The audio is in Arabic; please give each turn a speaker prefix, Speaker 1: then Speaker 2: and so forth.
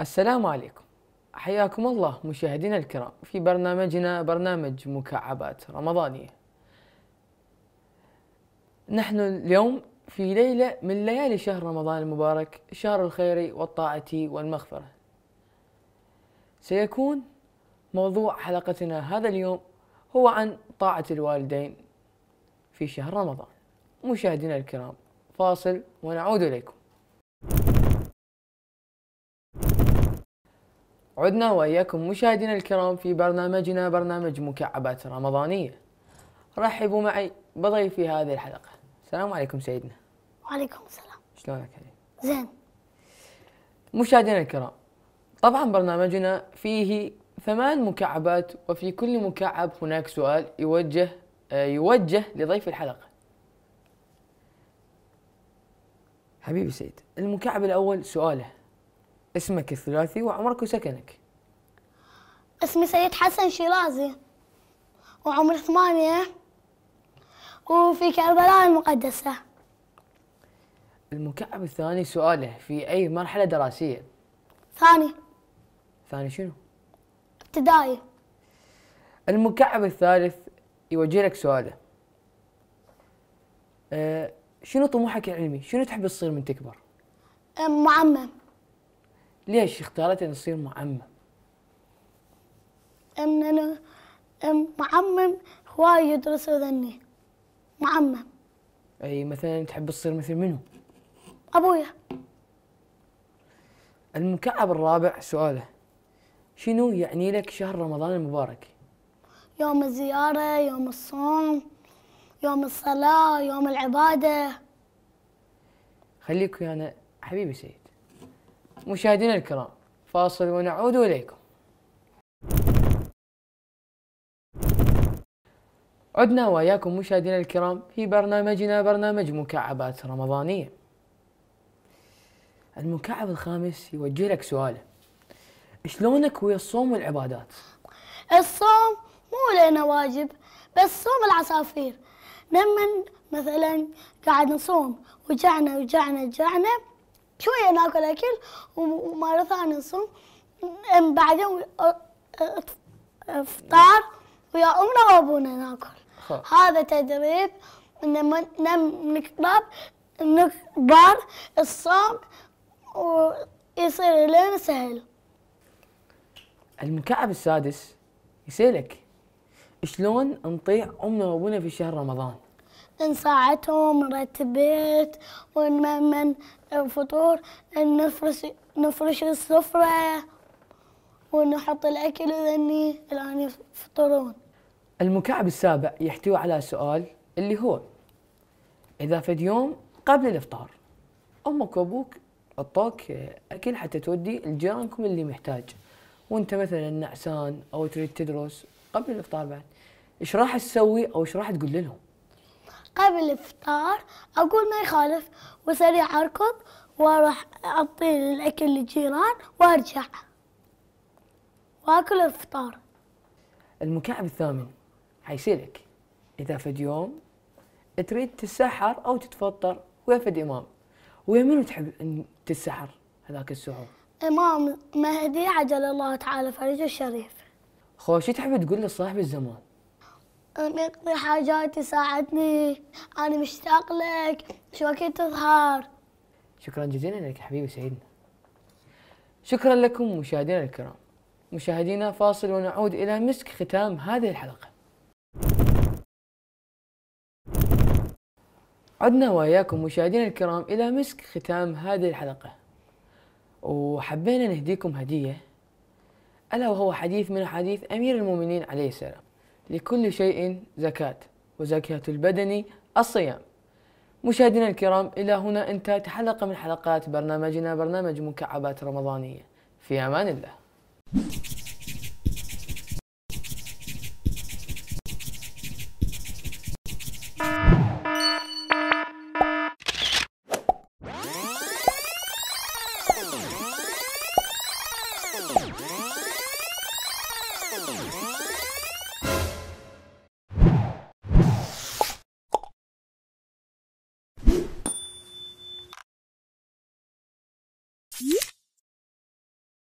Speaker 1: السلام عليكم حياكم الله مشاهدينا الكرام في برنامجنا برنامج مكعبات رمضانية نحن اليوم في ليلة من ليالي شهر رمضان المبارك شهر الخير والطاعة والمغفرة سيكون موضوع حلقتنا هذا اليوم هو عن طاعة الوالدين في شهر رمضان مشاهدينا الكرام فاصل ونعود إليكم عدنا وإياكم مشاهدينا الكرام في برنامجنا برنامج مكعبات رمضانية رحبوا معي بضيفي هذه الحلقة السلام عليكم سيدنا وعليكم السلام شلونك علي؟ زين مشاهدينا الكرام طبعا برنامجنا فيه ثمان مكعبات وفي كل مكعب هناك سؤال يوجه آه، يوجه لضيف الحلقة حبيبي سيد المكعب الأول سؤاله اسمك الثلاثي وعمرك وسكنك
Speaker 2: اسمي سيد حسن شيرازي وعمري ثمانية وفي كربلاء المقدسة
Speaker 1: المكعب الثاني سؤاله في أي مرحلة دراسية؟ ثاني ثاني شنو؟ ابتدائي المكعب الثالث يوجه لك سؤاله أه شنو طموحك العلمي؟ شنو تحب تصير من تكبر؟ معمم ليش اختارت أن تصير معمم؟
Speaker 2: أن أنا معمم هواي يدرسوا ذني معمم
Speaker 1: أي مثلا تحب تصير مثل منو؟ أبويا المكعب الرابع سؤاله شنو يعني لك شهر رمضان المبارك؟
Speaker 2: يوم الزيارة، يوم الصوم، يوم الصلاة، يوم العبادة
Speaker 1: خليك ويانا حبيبي سيد مشاهدينا الكرام فاصل ونعود اليكم عدنا وإياكم مشاهدينا الكرام في برنامجنا برنامج مكعبات رمضانية المكعب الخامس يوجه لك سؤاله شلونك ويا الصوم والعبادات؟
Speaker 2: الصوم مو لنا واجب بس صوم العصافير لما مثلا قاعد نصوم وجعنا وجعنا وجعنا شوية ناكل أكل ومرة ثانية نصوم بعدين إفطار ويا أمنا وأبونا ناكل هذا تدريب إن لما نكبر نكبر الصوم ويصير لنا سهل
Speaker 1: المكعب السادس يسألك شلون نطيع أمنا وأبونا في شهر رمضان؟
Speaker 2: نساعدهم بيت ونمن الفطور نفرش نفرش السفرة ونحط الأكل لأني الآن يفطرون
Speaker 1: المكعب السابع يحتوي على سؤال اللي هو إذا في يوم قبل الإفطار أمك وأبوك عطوك أكل حتى تودي لجيرانكم اللي محتاج وأنت مثلا نعسان أو تريد تدرس قبل الإفطار بعد إيش راح تسوي أو إيش راح تقول لهم؟
Speaker 2: قبل الفطار أقول ما يخالف وسريع أركض وأروح أعطي الأكل للجيران وأرجع وأكل الفطار
Speaker 1: المكعب الثامن حيصيرك إذا في يوم تريد تتسحر أو تتفطر ويا فد إمام ويا منو تحب أن تتسحر هذاك السحور؟
Speaker 2: إمام مهدي عجل الله تعالى فرجه الشريف
Speaker 1: خوش تحب تقول لصاحب الزمان
Speaker 2: أنا أقضي حاجاتي ساعدني أنا مشتاق لك شو وقت تظهر
Speaker 1: شكرا جزيلا لك حبيبي سيدنا شكرا لكم مشاهدينا الكرام مشاهدينا فاصل ونعود إلى مسك ختام هذه الحلقة عدنا وإياكم مشاهدينا الكرام إلى مسك ختام هذه الحلقة وحبينا نهديكم هدية ألا وهو حديث من حديث أمير المؤمنين عليه السلام لكل شيء زكاة وزكاة البدن الصيام مشاهدينا الكرام إلى هنا انتهت حلقة من حلقات برنامجنا برنامج مكعبات رمضانية في أمان الله